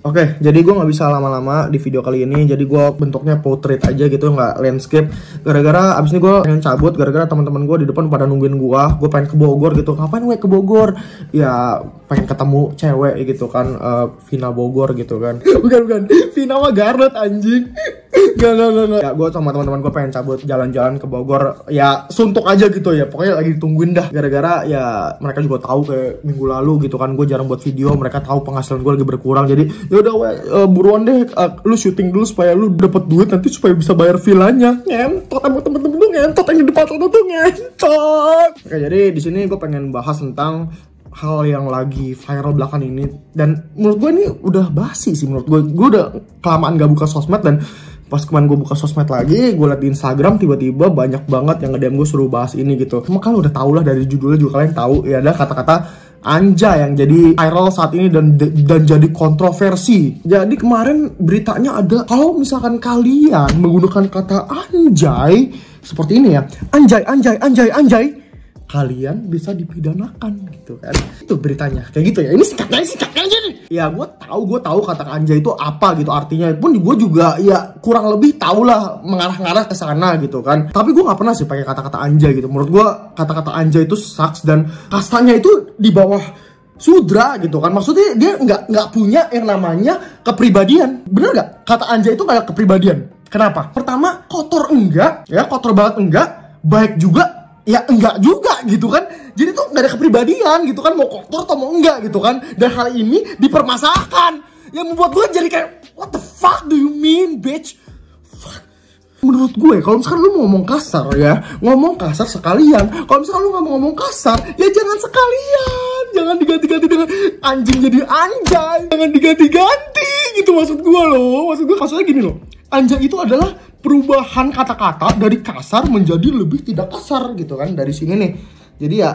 Oke, okay, jadi gue nggak bisa lama-lama di video kali ini. Jadi gue bentuknya portrait aja gitu, nggak landscape. Gara-gara abis ini gue pengen cabut, gara-gara teman-teman gue di depan pada nungguin gue. Gue pengen ke Bogor gitu. Ngapain gue ke Bogor? Ya pengen ketemu cewek gitu kan, uh, Vina Bogor gitu kan. Bukan bukan, Vina mah Garut anjing. Gak, gak, gak, gak. Ya gue sama teman-teman gue pengen cabut jalan-jalan ke Bogor Ya suntuk aja gitu ya Pokoknya lagi ditungguin dah Gara-gara ya mereka juga tahu kayak minggu lalu gitu kan Gue jarang buat video Mereka tahu penghasilan gue lagi berkurang Jadi ya udah uh, buruan deh uh, Lu syuting dulu supaya lu dapat duit Nanti supaya bisa bayar villanya Ngentot sama temen-temen lu ngentot Yang di depan lu tuh ngentot Oke jadi di sini gue pengen bahas tentang hal yang lagi viral belakang ini dan menurut gue ini udah basi sih menurut gue gue udah kelamaan gak buka sosmed dan pas kemarin gue buka sosmed lagi gue liat di Instagram tiba-tiba banyak banget yang ngedem gue suruh bahas ini gitu cuma kan udah tau lah dari judulnya juga kalian tahu ya ada kata-kata Anja yang jadi viral saat ini dan dan jadi kontroversi. Jadi kemarin beritanya ada kalau misalkan kalian menggunakan kata anjay seperti ini ya. Anjay, anjay, anjay, anjay kalian bisa dipidanakan gitu kan itu beritanya kayak gitu ya ini singkatnya singkatnya aja nih ya gue tahu gue tahu kata kanja itu apa gitu artinya pun gue juga ya kurang lebih tau lah mengarah-ngarah ke sana gitu kan tapi gue nggak pernah sih pakai kata-kata anja gitu menurut gue kata-kata anja itu sucks dan kastanya itu di bawah sudra gitu kan maksudnya dia nggak nggak punya yang namanya kepribadian bener nggak kata anja itu nggak kepribadian kenapa pertama kotor enggak ya kotor banget enggak baik juga ya enggak juga gitu kan jadi tuh nggak ada kepribadian gitu kan mau kotor atau mau enggak gitu kan dan hal ini dipermasalahkan yang membuat gue jadi kayak what the fuck do you mean bitch menurut gue kalau misalnya lu mau ngomong kasar ya ngomong kasar sekalian kalau misalnya lu nggak mau ngomong kasar ya jangan sekalian jangan diganti-ganti dengan anjing jadi anjay jangan diganti-ganti gitu maksud gue loh maksud gue maksudnya gini loh anjay itu adalah perubahan kata-kata dari kasar menjadi lebih tidak kasar gitu kan dari sini nih jadi ya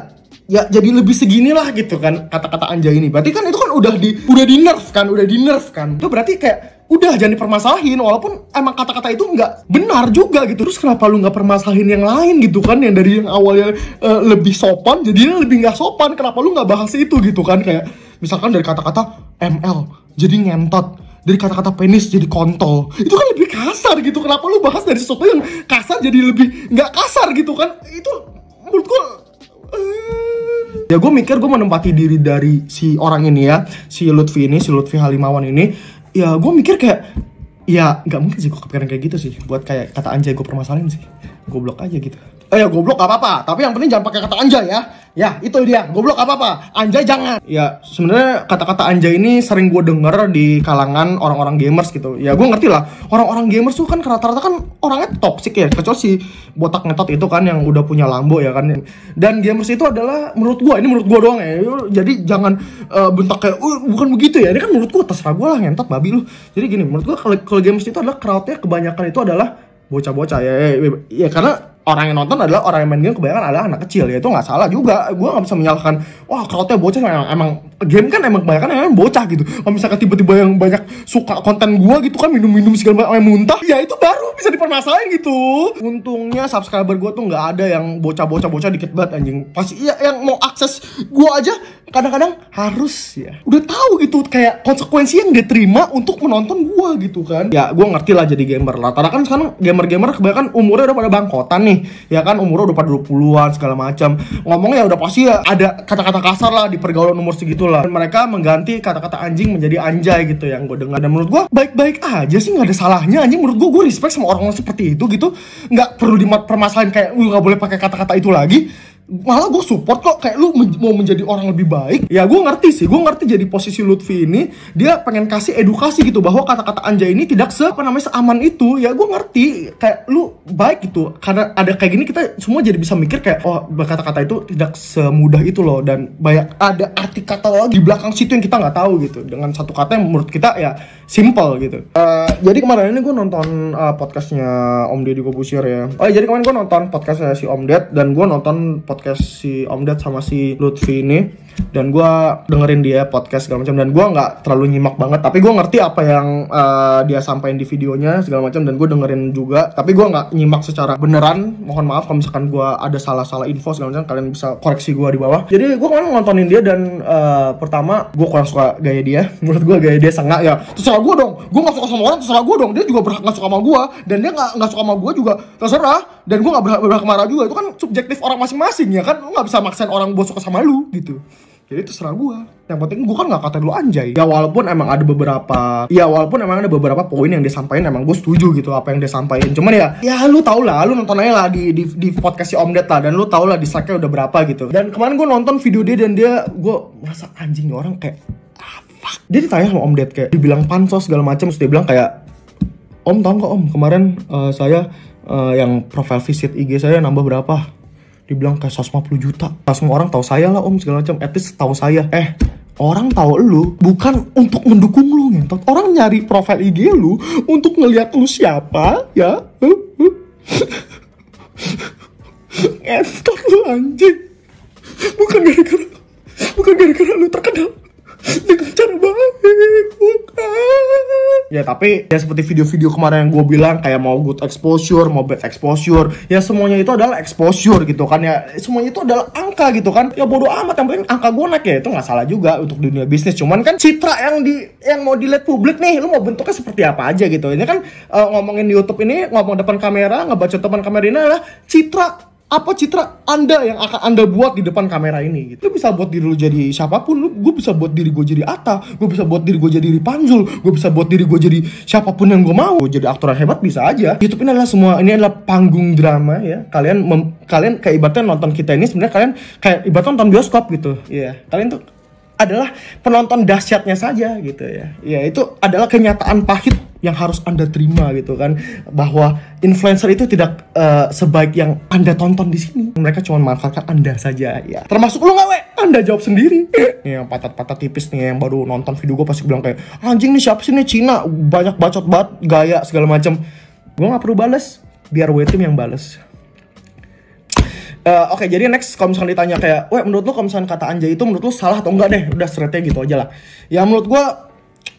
ya jadi lebih segini lah gitu kan kata-kata anjay ini berarti kan itu kan udah di udah di nerf kan udah di nerf kan itu berarti kayak udah jangan dipermasalahin walaupun emang kata-kata itu nggak benar juga gitu terus kenapa lu nggak permasalahin yang lain gitu kan yang dari yang awalnya uh, lebih sopan jadi lebih nggak sopan kenapa lu nggak bahas itu gitu kan kayak misalkan dari kata-kata ML jadi ngentot dari kata-kata penis jadi kontol itu kan lebih kasar gitu kenapa lu bahas dari sesuatu yang kasar jadi lebih nggak kasar gitu kan itu menurut eh. ya gue mikir gue menempati diri dari si orang ini ya si Lutfi ini si Lutfi Halimawan ini ya gue mikir kayak ya nggak mungkin sih gue kepikiran kayak gitu sih buat kayak kata anjay gue permasalahin sih blok aja gitu eh ya goblok gak apa-apa tapi yang penting jangan pakai kata anjay ya ya itu dia goblok apa-apa anjay jangan ya sebenarnya kata-kata anjay ini sering gue denger di kalangan orang-orang gamers gitu ya gue ngerti lah orang-orang gamers tuh kan rata-rata kan orangnya toxic ya kecuali si botak ngetot itu kan yang udah punya lambo ya kan dan gamers itu adalah menurut gue ini menurut gue doang ya jadi jangan uh, bentak kayak uh, bukan begitu ya ini kan menurut gue terserah gue lah ngentot babi lu jadi gini menurut gue kalau gamers itu adalah crowdnya kebanyakan itu adalah bocah-bocah ya, ya, ya, ya karena orang yang nonton adalah orang yang main game kebanyakan adalah anak kecil ya itu nggak salah juga gue nggak bisa menyalahkan wah crowdnya bocah emang, emang game kan emang kebanyakan emang bocah gitu kalau misalkan tiba-tiba yang banyak suka konten gue gitu kan minum-minum segala macam muntah ya itu baru bisa dipermasalahin gitu untungnya subscriber gue tuh nggak ada yang bocah-bocah bocah dikit banget anjing pasti ya, yang mau akses gue aja kadang-kadang harus ya udah tahu gitu kayak konsekuensi yang nggak terima untuk menonton gue gitu kan ya gue ngerti lah jadi gamer lah karena kan sekarang gamer-gamer kebanyakan umurnya udah pada bangkotan nih nih ya kan umurnya udah pada 20-an segala macam ngomongnya udah pasti ya ada kata-kata kasar lah di pergaulan umur segitulah dan mereka mengganti kata-kata anjing menjadi anjay gitu yang gue dengar dan menurut gue baik-baik aja sih nggak ada salahnya anjing menurut gue gue respect sama orang-orang seperti itu gitu nggak perlu dimat permasalahan kayak gue nggak boleh pakai kata-kata itu lagi malah gue support kok kayak lu men mau menjadi orang lebih baik ya gue ngerti sih gue ngerti jadi posisi Lutfi ini dia pengen kasih edukasi gitu bahwa kata-kata Anja ini tidak se apa namanya seaman itu ya gue ngerti kayak lu baik gitu karena ada kayak gini kita semua jadi bisa mikir kayak oh kata-kata itu tidak semudah itu loh dan banyak ada arti kata lagi di belakang situ yang kita nggak tahu gitu dengan satu kata yang menurut kita ya simple gitu uh, jadi kemarin ini gue nonton uh, podcastnya Om Deddy Kobusir ya oh iya, jadi kemarin gue nonton podcastnya si Om Ded dan gue nonton podcast si Om Ded sama si Lutfi ini dan gue dengerin dia podcast segala macam dan gue nggak terlalu nyimak banget tapi gue ngerti apa yang uh, dia sampaikan di videonya segala macam dan gue dengerin juga tapi gue nggak nyimak secara beneran mohon maaf kalau misalkan gue ada salah-salah info segala macam kalian bisa koreksi gue di bawah jadi gue kemarin nontonin dia dan uh, pertama gue kurang suka gaya dia menurut gue gaya dia sangat ya terserah gue dong gue nggak suka sama orang terserah gue dong dia juga berhak nggak suka sama gue dan dia nggak nggak suka sama gue juga terserah dan gue nggak berhak, berhak marah juga itu kan subjektif orang masing-masing ya kan lu gak bisa maksain orang buat suka sama lu gitu jadi terserah gue yang penting gue kan gak kata lu anjay ya walaupun emang ada beberapa ya walaupun emang ada beberapa poin yang dia sampaikan emang gue setuju gitu apa yang dia sampaikan cuman ya ya lu tau lah lu nonton aja lah di di, di podcast si Om lah dan lu tau lah dislike nya udah berapa gitu dan kemarin gue nonton video dia dan dia gue merasa anjing orang kayak apa ah, dia ditanya sama Om Ded kayak dibilang pansos segala macam terus dia bilang kayak Om tau gak om kemarin uh, saya uh, yang profile visit IG saya nambah berapa dibilang kayak 150 juta nah, Semua orang tahu saya lah om segala macam at least tahu saya eh orang tahu lu bukan untuk mendukung lu ngentot orang nyari profile IG lu untuk ngelihat lu siapa ya ngentot lu anjing bukan gara-gara bukan gara-gara lu terkenal ya tapi ya seperti video-video kemarin yang gue bilang kayak mau good exposure mau bad exposure ya semuanya itu adalah exposure gitu kan ya semuanya itu adalah angka gitu kan ya bodoh amat yang penting angka gue naik ya itu nggak salah juga untuk dunia bisnis cuman kan citra yang di yang mau dilihat publik nih lu mau bentuknya seperti apa aja gitu ini kan uh, ngomongin di YouTube ini ngomong depan kamera ngebaca depan kamera ini adalah citra apa citra anda yang akan anda buat di depan kamera ini gitu. lu bisa buat diri lu jadi siapapun lu gue bisa buat diri gue jadi Ata gue bisa buat diri gue jadi Ripanjul gue bisa buat diri gue jadi siapapun yang gue mau gue jadi aktor yang hebat bisa aja YouTube ini adalah semua ini adalah panggung drama ya kalian mem, kalian kayak ibaratnya nonton kita ini sebenarnya kalian kayak ibaratnya nonton bioskop gitu ya yeah. kalian tuh adalah penonton dahsyatnya saja gitu ya ya yeah, itu adalah kenyataan pahit yang harus Anda terima gitu kan bahwa influencer itu tidak uh, sebaik yang Anda tonton di sini. Mereka cuma manfaatkan Anda saja ya. Termasuk lu nggak Anda jawab sendiri. Nih yang patah-patah tipis nih yang baru nonton video gue pasti bilang kayak anjing nih siapa sih nih Cina banyak bacot banget gaya segala macam. Gue nggak perlu balas biar tim yang balas Uh, eh, Oke, okay, jadi next kalau misalnya ditanya kayak, weh menurut lo kalau misalnya kata anjay itu menurut lo salah atau enggak deh? Udah seretnya gitu aja lah. Ya menurut gue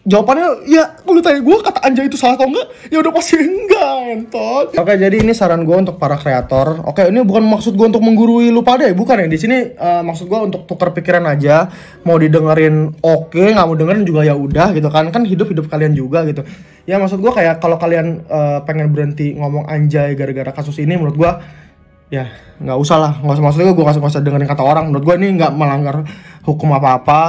jawabannya ya lu tanya gue kata anjay itu salah atau enggak ya udah pasti enggak entot oke jadi ini saran gue untuk para kreator oke ini bukan maksud gue untuk menggurui lu pada ya bukan ya di sini uh, maksud gue untuk tukar pikiran aja mau didengerin oke okay, nggak mau dengerin juga ya udah gitu kan kan hidup hidup kalian juga gitu ya maksud gue kayak kalau kalian uh, pengen berhenti ngomong anjay gara-gara kasus ini menurut gue ya nggak usah lah nggak usah maksudnya gue nggak usah dengerin kata orang menurut gue ini nggak melanggar hukum apa apa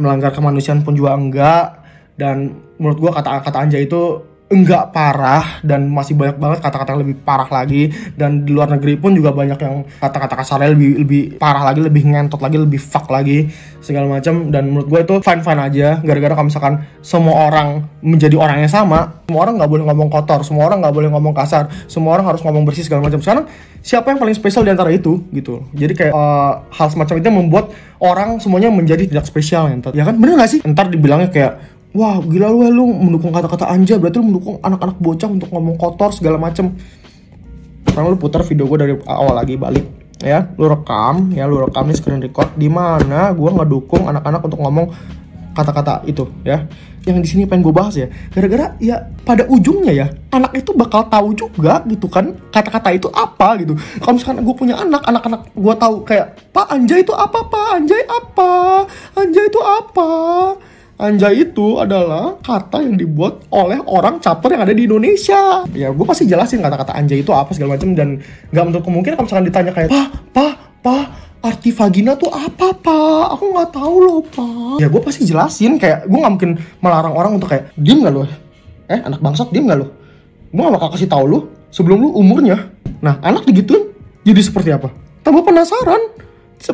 melanggar kemanusiaan pun juga enggak dan menurut gue kata-kata anjay itu enggak parah dan masih banyak banget kata-kata yang lebih parah lagi dan di luar negeri pun juga banyak yang kata-kata kasarnya lebih lebih parah lagi lebih ngentot lagi lebih fuck lagi segala macam dan menurut gue itu fine fine aja gara-gara kalau misalkan semua orang menjadi orang yang sama semua orang nggak boleh ngomong kotor semua orang nggak boleh ngomong kasar semua orang harus ngomong bersih segala macam sekarang siapa yang paling spesial di antara itu gitu jadi kayak uh, hal semacam itu membuat orang semuanya menjadi tidak spesial ya kan bener gak sih ntar dibilangnya kayak wah gila lu lu mendukung kata-kata anja berarti lu mendukung anak-anak bocah untuk ngomong kotor segala macem sekarang lu putar video gue dari awal lagi balik ya lu rekam ya lu rekam nih screen record di mana gue dukung anak-anak untuk ngomong kata-kata itu ya yang di sini pengen gue bahas ya gara-gara ya pada ujungnya ya anak itu bakal tahu juga gitu kan kata-kata itu apa gitu kalau misalkan gue punya anak anak-anak gue tahu kayak pak anjay itu apa pak anjay apa anjay itu apa Anjay itu adalah kata yang dibuat oleh orang caper yang ada di Indonesia. Ya, gue pasti jelasin kata-kata anjay itu apa segala macam dan nggak untuk kemungkinan kalau misalkan ditanya kayak Pak, Pak, Pak, arti vagina tuh apa pak? Aku nggak tahu loh pak. Ya gue pasti jelasin kayak gue nggak mungkin melarang orang untuk kayak diem nggak lo? Eh anak bangsat diem nggak lo? Gue gak bakal kasih tahu lo sebelum lo umurnya. Nah anak digituin jadi seperti apa? Tambah penasaran,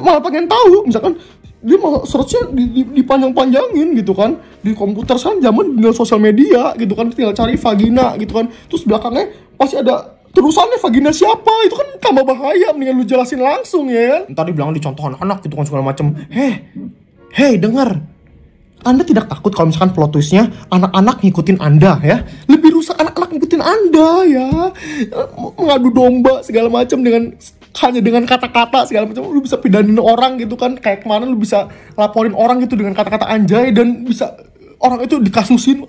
malah pengen tahu misalkan dia malah searchnya dipanjang-panjangin gitu kan di komputer sekarang zaman dengan sosial media gitu kan tinggal cari vagina gitu kan terus belakangnya pasti ada terusannya vagina siapa itu kan tambah bahaya mendingan lu jelasin langsung ya kan ntar di contoh anak-anak gitu kan segala macem heh hei denger anda tidak takut kalau misalkan plot twistnya anak-anak ngikutin Anda ya? Lebih rusak anak-anak ngikutin Anda ya. Mengadu domba segala macam dengan hanya dengan kata-kata segala macam lu bisa pidanin orang gitu kan kayak kemana lu bisa laporin orang gitu dengan kata-kata anjay dan bisa orang itu dikasusin